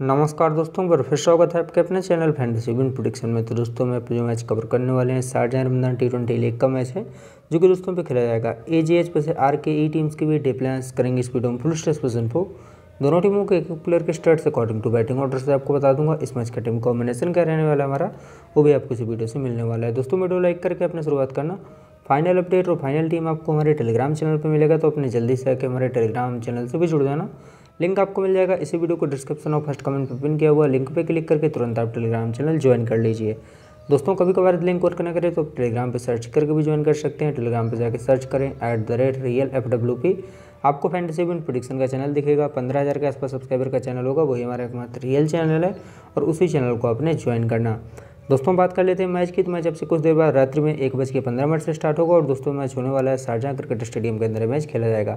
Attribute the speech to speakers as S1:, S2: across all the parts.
S1: नमस्कार दोस्तों पर फिर स्वागत है आपके अपने चैनल फैंटेसी विन प्रोडिक्शन में तो दोस्तों मैं जो मैच कवर करने वाले हैं Sharjah Ramadan T twenty league का मैच है जो कि दोस्तों पे खेला जाएगा ए जी एच से आर e के ई टीम्स की भी डिप्लायंस करेंगे स्पीड में फुल स्ट्रेस पोजिशन को दोनों टीमों के एक प्लेयर के stats according to batting order से आपको बता दूंगा इस मैच का टीम कॉम्बिनेशन क्या रहने वाला है हमारा वो भी आपको इसी वीडियो से मिलने वाला है दोस्तों वीडियो लाइक करके अपने शुरुआत करना फाइनल अपडेट और फाइनल टीम आपको हमारे टेलीग्राम चैनल पर मिलेगा तो अपने जल्दी से आके हमारे टेलीग्राम चैनल से भी जुड़ जाना लिंक आपको मिल जाएगा इसी वीडियो को डिस्क्रिप्शन और फर्स्ट कमेंट पर पिन किया हुआ लिंक पर क्लिक करके तुरंत आप टेलीग्राम चैनल ज्वाइन कर लीजिए दोस्तों कभी कभार लिंक वर्क ना करें तो टेलीग्राम पर सर्च करके भी ज्वाइन कर सकते हैं टेलीग्राम पर जाकर सर्च करें at the rate real F W P आपको फैंटेसी इवेंट प्रोडिक्शन का चैनल दिखेगा पंद्रह हज़ार के आसपास सब्सक्राइबर का चैनल होगा वही हमारा एकमात्र रियल चैनल है और उसी चैनल को आपने ज्वाइन करना दोस्तों बात कर लेते हैं मैच की तो मैच अब से कुछ देर बाद रात्रि में एक बज के पंद्रह मिनट से स्टार्ट होगा और दोस्तों मैच होने वाला है शारजा क्रिकेट स्टेडियम के अंदर मैच खेला जाएगा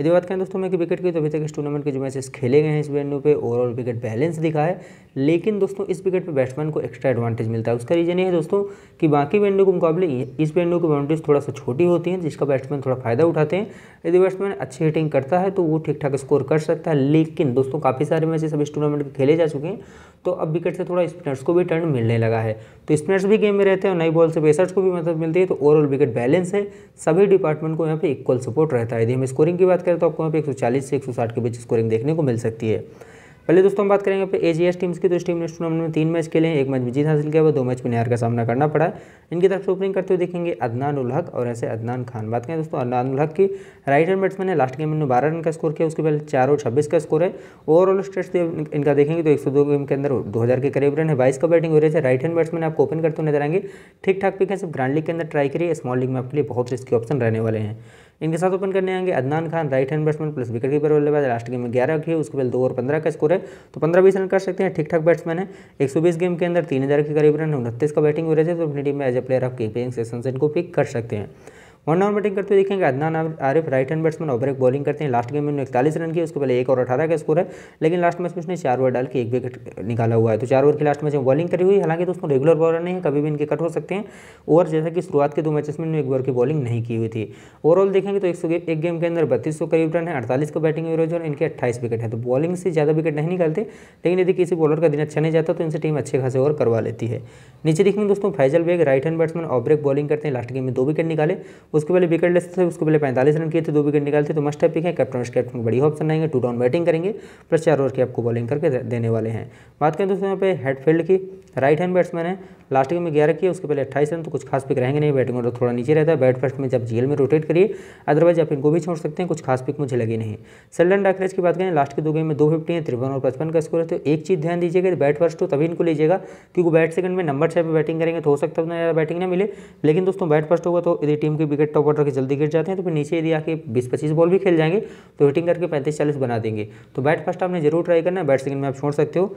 S1: यदि बात करें दोस्तों मैं कि विकेट की तो अभी तक इस टूर्नामेंट के जो मैचेस खेले गए हैं इस वेन्यू पे ओवरऑल विकेट बैलेंस दिखा है लेकिन दोस्तों इस विकेट पे बैट्समैन को एक्स्ट्रा एडवांटेज मिलता है उसका रीजन ये है दोस्तों कि बाकी वेन्यू के मुकाबले इस वेन्यू की बाउंड्रीज थोड़ा सा छोटी होती हैं जिसका बैट्समैन थोड़ा फायदा उठाते हैं यदि बैट्समैन अच्छी हिटिंग करता है तो वो ठीक ठाक स्कोर कर सकता है लेकिन दोस्तों काफ़ी सारे मैचेस अब इस टूर्नामेंट के खेले जा चुके हैं तो अब विकेट से थोड़ा स्पिनर्स को भी टर्न मिलने लगा है तो स्पिनर्स भी गेम में रहते हैं और नई बॉल से पेसर्स को भी मदद मिलती है तो ओवरऑल विकेट बैलेंस है सभी डिपार्टमेंट को यहाँ पे इक्वल सपोर्ट रहता है यदि हम स्कोरिंग की बात करें तो आपको यहाँ पे 140 से 160 के बीच स्कोरिंग देखने को मिल सकती है पहले दोस्तों हम बात करेंगे पे एजीएस टीम्स की तो इस टीम ने टूर्नामेंट में तीन मैच खेले हैं एक मैच में जीत हासिल किया हुआ दो मैच में नहर का सामना करना पड़ा इनकी तरफ से ओपनिंग करते हुए देखेंगे अदनान उल हक और ऐसे अदनान खान बात करें दोस्तों अदनान उल हक की राइट हैंड बैट्समैन है लास्ट गेम में बारह रन का स्कोर किया उसके पहले चार और छब्बीस का स्कोर है ओवरऑल स्टेट्स इनका देखेंगे तो एक गेम के अंदर दो के करीब रन है बाईस का बैटिंग हो रही है राइट हैंड बैट्समैन आपको ओपन करते हुए नजर आएंगे ठीक ठाक पिक है सिर्फ ग्रांड लीग के अंदर ट्राई करिए स्मॉल लीग में आपके लिए बहुत रिस्की ऑप्शन रहने वाले हैं इनके साथ ओपन करने आएंगे Adnan Khan right hand batsman plus wicket keeper बाद लास्ट गेम में ग्यारह की उसके पहले दो और पंद्रह का स्कोर है तो पंद्रह बीस रन कर सकते हैं ठीक ठाक बैट्समैन है एक सौ बीस गेम के अंदर तीन हज़ार के करीब रन उनतीस का बैटिंग हो रहे है तो अपनी टीम में एज ए प्लेयर आप कीपिंग सेशन से इनको पिक कर सकते हैं वन डाउन बैटिंग करते हुए देखेंगे Adnan Arif right hand batsman over एक बॉलिंग करते हैं लास्ट गेम में उन्होंने इकतालीस रन किए उसके पहले एक और अठारह का स्कोर है लेकिन लास्ट मैच में उसने चार ओवर डाल के एक विकेट निकाला हुआ है तो चार ओवर की लास्ट मैच में बॉलिंग करी हुई हालांकि दोस्तों रेगुलर बॉलर नहीं है कभी भी इनके कट हो सकते हैं ओवर जैसा कि शुरुआत के दो मैचेस में एक ओवर की बॉलिंग नहीं की हुई थी ओवरऑल देखेंगे तो एक गेम के अंदर बत्तीस सौ करीब रन है अड़तालीस का बैटिंग एवरेज और इनके अट्ठाईस विकेट है तो बॉलिंग से ज़्यादा विकेट नहीं निकालते लेकिन यदि किसी बॉलर का दिन अच्छा नहीं जाता तो इनसे टीम अच्छे खासे ओवर करवा लेती है नीचे देखेंगे दोस्तों Faisal Baig right hand batsman break bowling करते हैं लास्ट गेम में दो विकेट निकाले उसके पहले विकेट लेते थे उसके पहले पैंतालीस रन किए थे दो विकेट निकाले थे तो मस्ट पिक है कैप्टन वाइस कैप्टन बड़ी ऑप्शन रहेंगे टू डाउन बैटिंग करेंगे प्लस चार ओवर की आपको बॉलिंग करके देने वाले हैं बात करें दोस्तों यहाँ पे हेडफील्ड की राइट हैंड बैट्समैन है लास्ट गेम में ग्यारह किए उसके पहले अट्ठाईस रन तो कुछ खास पिक रहेंगे नहीं बैटिंग ऑर्डर थोड़ा नीचे रहता है बैट फर्स्ट में जब जेल में रोटेट करिए अदरवाइज आप इनको भी छोड़ सकते हैं कुछ खास पिक मुझे लगी नहीं सेल्डन डाकरेज की बात करें लास्ट के दो गेम में दो फिफ्टी है तिरपन और पचपन का स्कोर है तो एक चीज़ ध्यान दीजिएगा बैट फर्स्ट हो तभी इनको लीजिएगा क्योंकि बैट सेकंड में नंबर छः पर बैटिंग करेंगे तो हो सकता है उतना ज़्यादा बैटिंग ना मिले लेकिन दोस्तों बैट फर्स्ट होगा तो यदि टीम की विकेट विकेट टॉप ऑर्डर तो के जल्दी गिर जाते हैं तो फिर नीचे यदि आके बीस पच्चीस बॉल भी खेल जाएंगे तो हिटिंग करके पैंतीस चालीस बना देंगे तो बैट फर्स्ट आपने जरूर ट्राई करना है बैट सेकंड में आप छोड़ सकते हो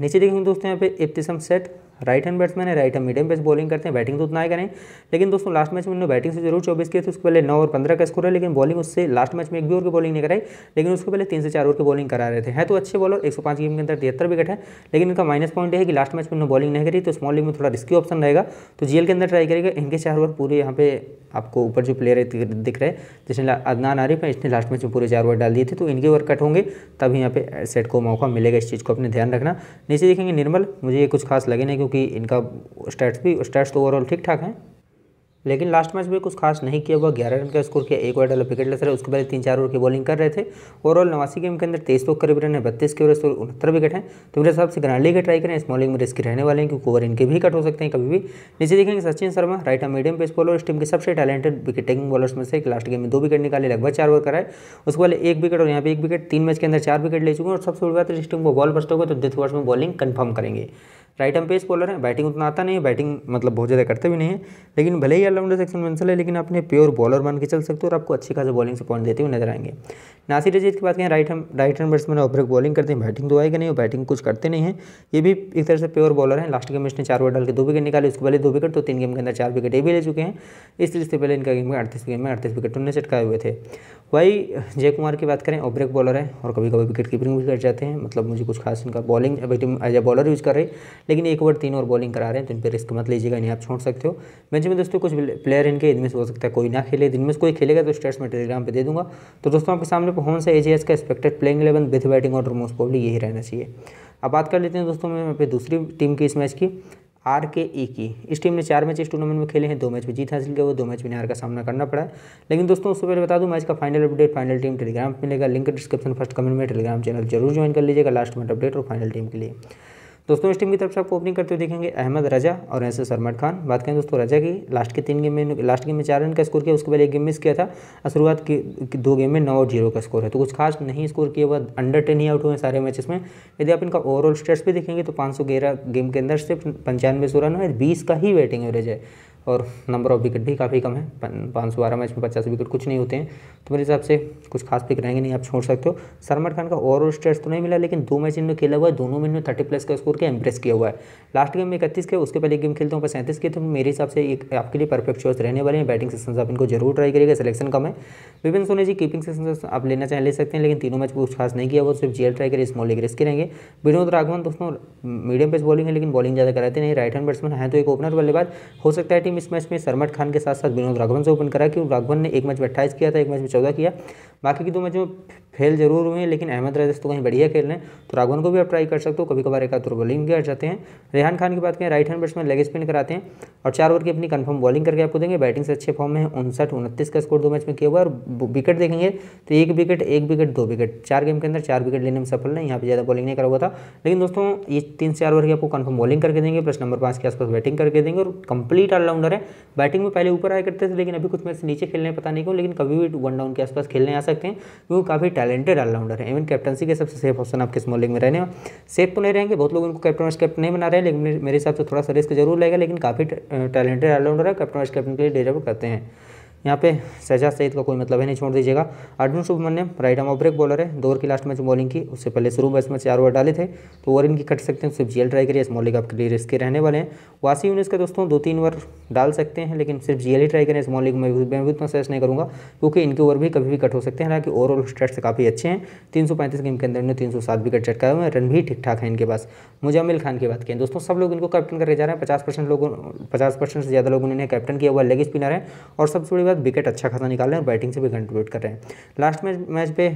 S1: नीचे देखेंगे दोस्तों यहाँ पे इब्तिसम सेट राइट हैंड बैट्समैन है right hand medium pace bowling करते हैं बैटिंग तो उतना ही करें लेकिन दोस्तों लास्ट मैच में उन्होंने बैटिंग से जरूर चौबीस किए थे उसके पहले नौ और पंद्रह का स्कोर है लेकिन बॉलिंग उससे लास्ट मैच में एक भी ओवर की बॉलिंग नहीं कराई लेकिन उसके पहले तीन से चार ओवर की बॉलिंग करा रहे थे हैं तो अच्छे बॉलर एक गेम के अंदर तिहत्तर विकेट है लेकिन इनका माइनस पॉइंट है कि लास्ट मैच में उन्होंने बॉलिंग नहीं करी तो स्मॉल लीग में थोड़ा रिस्की ऑप्शन रहेगा तो जीएल के अंदर ट्राई करेगा इनके चार ओवर पूरे यहाँ पे आपको ऊपर जो प्लेयर दिख रहे जिसने अदनान आरिफ है इसने लास्ट मैच में पूरे चार ओवर डाल दिए थे तो इनके ओवर कट होंगे तभी यहाँ पे सेट को मौका मिलेगा इस चीज़ को अपने ध्यान रखना नीचे देखेंगे निर्मल मुझे ये कुछ खास लगे नहीं क्योंकि क्योंकि इनका स्टैट्स भी स्टैट्स तो ओवरऑल ठीक ठाक हैं लेकिन लास्ट मैच में कुछ खास नहीं किया हुआ ग्यारह रन का स्कोर किया एक ओवर डाला विकेट लेस रहे उसके पहले तीन चार ओवर की बॉलिंग कर रहे थे ओवरऑल नवासी गेम के अंदर तेईस तो करीब रन है बत्तीस के ओवर स्कोर उनहत्तर विकेट हैं तो मेरे हिसाब से ग्रांडली के ट्राई करें इस बॉलिंग में रिस्क रहने वाले हैं क्योंकि ओवर इनके भी कट हो सकते हैं कभी भी नीचे देखेंगे Sachin Sharma right arm medium pace bowler इस टीम के सबसे टैलेंटेड विकेट टेकिंग बॉलर्स में से एक लास्ट गेम में दो विकेट निकाले लगभग चार ओवर कराए उसके पहले एक विकेट और यहाँ पे एक विकेट तीन मैच के अंदर चार विकेट ले चुके हैं और सबसे बड़ी बात इस टीम को बॉल बस्ट होगा तो डिथ वर्ष में बॉलिंग कन्फर्म करेंगे राइट हम पेस बॉलर हैं बैटिंग उतना आता नहीं है बैटिंग मतलब बहुत ज़्यादा करते भी नहीं है लेकिन भले ही ऑलराउंडर सेक्शन मेंसल है लेकिन अपने प्योर बॉलर मान के चल सकते हो और आपको अच्छी खासी बॉलिंग से पॉइंट देते हुए नजर आएंगे नासिर रजीत की बात करें right arm right hand batsman off break bowling करते हैं बैटिंग तो आएगा नहीं और बैटिंग कुछ करते नहीं है ये भी एक तरह से प्योर बॉलर है लास्ट गेम इसने चार ओवर डाल के दो विकेट निकाले उसके पहले दो विकेट तो तीन गेम के अंदर चार विकेट ये भी ले चुके हैं इस से पहले इनका गेम में अड़तीस गेम में अड़तीस विकेट उन्होंने चटकाए हुए थे वही जय कुमार की बात करें ऑफ ब्रेक बॉलर है और कभी कभी विकेट कीपिंग भी कर जाते हैं मतलब मुझे कुछ खास इनका bowling as a bowler use कर रहे लेकिन एक ओवर तीन और बॉलिंग करा रहे हैं तो इन पर रिस्क मत लीजिएगा इन्हें आप छोड़ सकते हो मैच में दोस्तों कुछ प्लेयर इनके इनमें से हो सकता है कोई ना खेले दिन में कोई खेलेगा तो स्टेट्स में टेलीग्राम पर दे दूंगा तो दोस्तों आपके सामने पर से एजीएस का expected playing eleven with batting order most probably यही रहना चाहिए अब बात कर लेते हैं दोस्तों मैं यहाँ पे दूसरी टीम की इस मैच की आर के ई की इस टीम ने चार मैच इस टूर्नामेंट में खेले हैं दो मैच में जीत हासिल किया वो दो मैच में हार का सामना करना पड़ा लेकिन दोस्तों उससे पहले बता दूं मैच का final update final team Telegram मिलेगा लिंक डिस्क्रिप्शन फर्स्ट कमेंट में टेलीग्राम चैनल जरूर ज्वाइन कर लीजिएगा लास्ट मिनट अपडेट और फाइनल टीम के लिए दोस्तों इस टीम की तरफ से आपको ओपनिंग करते हुए देखेंगे अहमद रजा और एस एस अरमद खान बात करें दोस्तों रजा की लास्ट के तीन गेम में लास्ट गेम में चार रन का स्कोर किया उसके बाद एक गेम मिस किया था और शुरुआत की दो गेम में नौ और जीरो का स्कोर है तो कुछ खास नहीं स्कोर किया हुआ अंडर टेन ही आउट हुए सारे मैचेस में यदि आप इनका ओवरऑल स्टेट्स भी देखेंगे तो पाँच गेम के अंदर सिर्फ पंचानवे सौ रन है बीस का ही वेटिंग एवरेज है और नंबर ऑफ विकेट भी काफ़ी कम है पाँच सौ बारह मैच में पचास विकेट कुछ नहीं होते हैं तो मेरे हिसाब से कुछ खास पिक रहेंगे नहीं आप छोड़ सकते हो सरमट खान का ओवरऑल स्टेट्स तो नहीं मिला लेकिन दो मैच इनमें खेला हुआ है दोनों में इन्होंने थर्टी प्लस का स्कोर किया इम्प्रेस किया हुआ है लास्ट गेम में इकतीस के उसके पहले गेम खेलते हूँ सैंतीस के तो मेरे हिसाब से एक आपके लिए परफेक्ट चॉइस रहने वाले हैं बैटिंग सेशन आप इनको जरूर ट्राई करिएगा सिलेक्शन कम है विपिन सोनी जी कीपिंग सेशन आप लेना चाहें ले सकते हैं लेकिन तीनों मैच कुछ खास नहीं किया वो सिर्फ जीएल ट्राई करिए स्मॉल लेकर इसके रहेंगे विनोद राघवन दोस्तों मीडियम पेस बॉलिंग है लेकिन बॉलिंग ज़्यादा कराते नहीं राइट हैंड बैट्समैन है तो एक ओपनर बल्लेबाज हो सकता है टीम इस मैच में सरमठ खान के साथ साथ विनोद राघवन से ओपन करा क्यों राघवन ने एक मैच में अट्ठाईस किया था एक मैच में चौदह किया बाकी की दो मैच में फेल जरूर हुए हैं लेकिन अहमद रजस तो कहीं बढ़िया खेल रहे हैं तो राघवन को भी आप ट्राई कर सकते हो कभी कभार एक आध बॉलिंग तो भी हट जाते हैं रेहान खान की बात करें right hand batsman leg spin कराते हैं और चार ओवर की अपनी कन्फर्म बॉलिंग करके आपको देंगे बैटिंग से अच्छे फॉर्म में उनसठ उनतीस का स्कोर दो मैच में किया हुआ और विकेट देखेंगे तो एक विकेट एक विकेट दो विकेट चार गेम के अंदर चार विकेट लेने में सफल नहीं यहाँ पर ज़्यादा बॉलिंग नहीं करा हुआ था लेकिन दोस्तों ये तीन चार ओवर की आपको कन्फर्म बॉलिंग करके देंगे प्लस नंबर पाँच के आसपास बैटिंग करके देंगे और कंप्लीट ऑलराउंड ऑलराउंडर है बैटिंग में पहले ऊपर आया करते थे लेकिन अभी कुछ मैच नीचे खेलने पता नहीं क्यों लेकिन कभी भी वन डाउन के आसपास खेलने आ सकते हैं क्योंकि काफ़ी टैलेंटेड ऑलराउंडर है इवन कैप्टनसी के सबसे सेफ ऑप्शन आपके स्मॉल लीग में रहने सेफ तो नहीं रहेंगे बहुत लोग उनको कैप्टन वाइस कैप्टन नहीं बना रहे लेकिन मेरे हिसाब से थोड़ा सा रिस्क जरूर रहेगा लेकिन काफ़ी टैलेंटेड ऑलराउंडर है कैप्टन वाइस कैप्टन के लिए डिजर्व करते हैं यहाँ पे शहजाद सईद का कोई मतलब है नहीं छोड़ दीजिएगा Arjun Subramaniam right arm break bowler है दौर की लास्ट मैच बॉलिंग की उससे पहले शुरू में में चार ओवर डाले थे तो ओवर इनकी कट सकते हैं सिर्फ जीएल ट्राई करिए स्मॉल लीग आपके लिए रिस्क रहने वाले हैं वासी यूनिस के दोस्तों दो तीन ओवर डाल सकते हैं लेकिन सिर्फ जीएल ही ट्राई करें स्मॉल लीग में मैं भी उतना सजेस्ट नहीं करूँगा क्योंकि इनके ओवर भी कभी भी कट हो सकते हैं हालांकि ओवरऑल स्टेट्स काफ़ी अच्छे हैं तीन गेम के अंदर इन्होंने तीन विकेट चटकाए हुए रन भी ठीक ठाक है इनके पास मुजामिल खान की बात करें दोस्तों सब लोग इनको कैप्टन करके जा रहे हैं पचास परसेंट लोगों पचास परसेंट से ज़्यादा लोगों ने कैप्टन किया हुआ लेग स्पिनर है और सबसे बड़ी बाद विकेट अच्छा खासा निकाल रहे हैं और बैटिंग से भी कंट्रीब्यूट कर रहे हैं लास्ट मैच मैच पे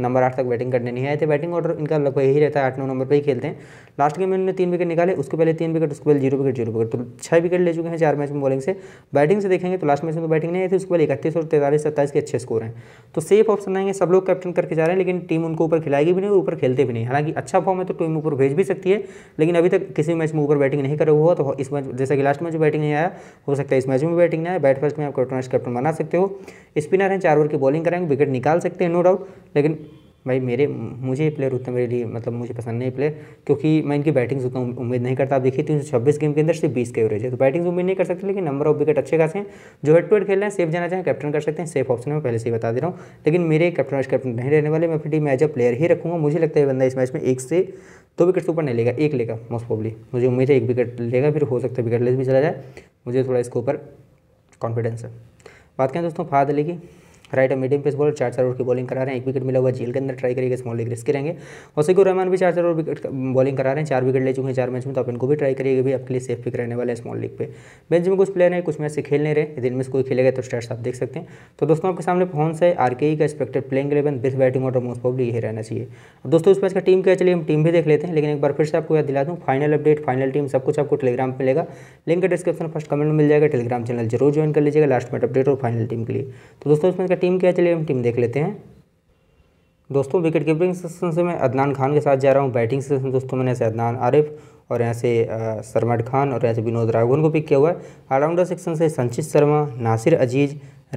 S1: नंबर आठ तक बैटिंग करने नहीं आए थे बैटिंग ऑर्डर इनका लगभग यही रहता है आठ नौ नंबर पर ही खेलते हैं लास्ट गेम में उन्होंने तीन विकेट निकाले उसके पहले तीन विकेट उसके पहले जीरो विकेट जीरो विकेट तो छः विकेट ले चुके हैं चार मैच में बॉलिंग से बैटिंग से देखेंगे तो लास्ट मैच में तो बैटिंग नहीं आई थी उसके पहले इकतीस और तैतालीस सत्ताईस के अच्छे स्कोर हैं तो सेफ ऑप्शन आएंगे सब लोग कैप्टन करके जा रहे हैं लेकिन टीम उनको ऊपर खिलाएगी भी नहीं ऊपर खेलते भी नहीं हालांकि अच्छा फॉर्म है तो टीम ऊपर भेज भी सकती है लेकिन अभी तक किसी मैच में ऊपर बैटिंग नहीं करे हुआ तो इस मैच जैसे कि लास्ट मैच में बैटिंग नहीं आया हो सकता है इस मैच में बैटिंग नहीं आया बैट फर्स्ट में आप कैप्टन बना सकते हो स्पिनर हैं चार ओवर की बॉलिंग करेंगे विकेट निकाल सकते हैं नो डाउट लेकिन भाई मेरे मुझे ये प्लेयर उतने मेरे लिए मतलब मुझे पसंद नहीं प्लेयर क्योंकि मैं इनकी बैटिंग से उतना उम्मीद नहीं करता आप देखिए तीन सौ छब्बीस गेम के अंदर सिर्फ बीस के एवरेज है तो बैटिंग से उम्मीद नहीं कर सकते लेकिन नंबर ऑफ विकेट अच्छे खासे हैं जो हेड टू हेड खेल रहे हैं सेफ जाना चाहें कैप्टन कर सकते हैं सेफ ऑप्शन में पहले से ही बता दे रहा हूँ लेकिन मेरे कैप्टन और कैप्टन नहीं रहने वाले मैं फिर टीम एज अ प्लेयर ही रखूँगा मुझे लगता है बंदा इस मैच में एक से दो विकेट से ऊपर नहीं लेगा एक लेगा मोस्ट प्रॉब्ली मुझे उम्मीद है एक विकेट लेगा फिर हो सकता है विकेट लेस भी चला जाए मुझे थोड़ा इसके ऊपर कॉन्फिडेंस है बात करें दोस्तों फाद अली की राइट और मीडियम पेस बॉलर चार चार ओवर की बॉलिंग करा रहे हैं एक विकेट मिला हुआ झील के अंदर ट्राई करिएगा स्मॉल लेग रिस्क रहेंगे वसीकुर रहमान भी चार चार ओवर विकेट बॉलिंग करा रहे हैं चार विकेट ले चुके हैं चार मैच में तो आप इनको भी ट्राई करिएगा भी आपके लिए सेफ पिक रहने वाला है स्मॉल लीग पे बेंच में कुछ प्लेयर हैं कुछ मैच से खेल नहीं रहे दिन में कोई खेलेगा तो स्टार्ट आप देख सकते हैं तो दोस्तों आपके सामने फोन से आर का expected playing eleven best batting order most probably यही रहना चाहिए दोस्तों उस मैच का टीम क्या चलिए हम टीम भी देख लेते हैं लेकिन एक बार फिर से आपको याद दिला दूँ फाइनल अपडेट फाइनल टीम सब कुछ आपको टेलीग्राम पर मिलेगा लिंक डिस्क्रिप्शन फर्स्ट कमेंट में मिल जाएगा टेलीग्राम चैनल जरूर ज्वाइन कर लीजिएगा लास्ट मैट अपडेट और फाइनल टीम के लिए तो दोस्तों का टीम क्या चलिए हम टीम देख लेते हैं दोस्तों विकेट कीपिंग सेक्शन से मैं अदनान खान के साथ जा रहा हूँ बैटिंग सेक्शन दोस्तों मैंने ऐसे अदनान आरिफ और यहाँ से सरमट खान और यहाँ से विनोद राघवन को पिक किया हुआ है ऑलराउंडर सेक्शन से संचित शर्मा नासिर अजीज़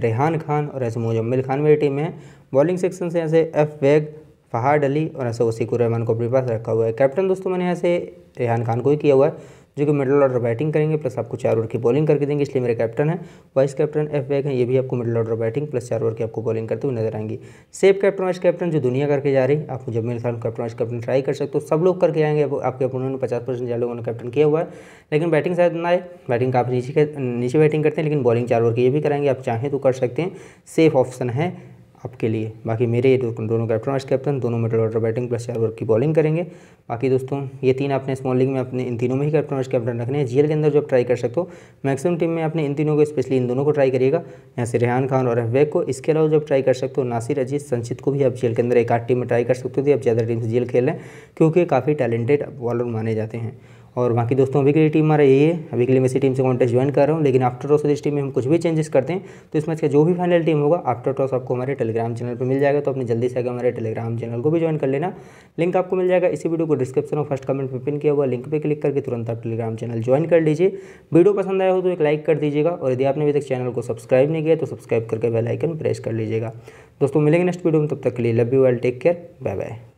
S1: रेहान खान और ऐसे मुजम्मिल खान मेरी टीम है बॉलिंग सेक्शन से ऐसे एफ वैग फहाड अली और ऐसे वसीकुर रहमान को अपने पास रखा हुआ है कैप्टन दोस्तों मैंने यहाँ से रेहान खान को ही किया हुआ है जो कि मिडल ऑर्डर बैटिंग करेंगे प्लस आपको चार ओवर की बॉलिंग करके देंगे इसलिए मेरे कैप्टन है वाइस कैप्टन एफ बैग हैं ये भी आपको मिडल ऑर्डर बैटिंग प्लस चार ओवर की आपको बॉलिंग करते हुए नजर आएंगी सेफ कैप्टन वाइस कैप्टन जो दुनिया करके जा रही है आप जब मेरे साथ कैप्टन वाइस कैप्टन ट्राई कर सकते हो सब लोग करके आएंगे आपके अपोनेंट ने पचास परसेंट ज्यादा लोगों ने कैप्टन किया हुआ है लेकिन बैटिंग शायद ना आए बैटिंग काफ़ी नीचे नीचे बैटिंग करते हैं लेकिन बॉलिंग चार ओवर की ये भी कराएंगे आप चाहें तो कर सकते हैं सेफ ऑप्शन है आपके लिए बाकी मेरे ये दो, दोनों कैप्टन वाइस कैप्टन दोनों मिडल ऑर्डर बैटिंग प्लस चार ओवर की बॉलिंग करेंगे बाकी दोस्तों ये तीन आपने स्मॉल लीग में अपने इन तीनों में ही कैप्टन वाइस कैप्टन रखने हैं जीएल के अंदर जो आप ट्राई कर सकते हो मैक्सिमम टीम में आपने इन तीनों को स्पेशली इन दोनों को ट्राई करिएगा यहाँ से रेहान खान और अहबैक को इसके अलावा जब ट्राई कर सकते हो नासिर अजीज संचित को भी आप जीएल के अंदर एक आठ टीम में ट्राई कर सकते हो आप ज़्यादा टीम से जेल खेल रहे हैं क्योंकि काफ़ी टैलेंटेड बॉलर माने जाते हैं और बाकी दोस्तों अभी के लिए टीम हमारा यही है अभी के लिए मैं इसी टीम से कॉन्टेस्ट ज्वाइन कर रहा हूँ लेकिन आफ्टर टॉस इस टीम में हम कुछ भी चेंजेस करते हैं तो इस मैच का जो भी फाइनल टीम होगा आफ्टर टॉस आपको हमारे टेलीग्राम चैनल पर मिल जाएगा तो अपने जल्दी से आगे हमारे टेलीग्राम चैनल को भी ज्वाइन कर लेना लिंक आपको मिल जाएगा इसी वीडियो को डिस्क्रिप्शन और फर्स्ट कमेंट पर पिन किया हुआ लिंक पर क्लिक करके तुरंत आप टेलीग्राम चैनल ज्वाइन कर लीजिए वीडियो पसंद आया हो तो एक लाइक कर दीजिएगा और यदि आपने अभी तक चैनल को सब्सक्राइब नहीं किया तो सब्सक्राइब करके बेलाइकन प्रेस कर लीजिएगा दोस्तों मिलेंगे नेक्स्ट वीडियो में तब तक के लिए love you well take care bye bye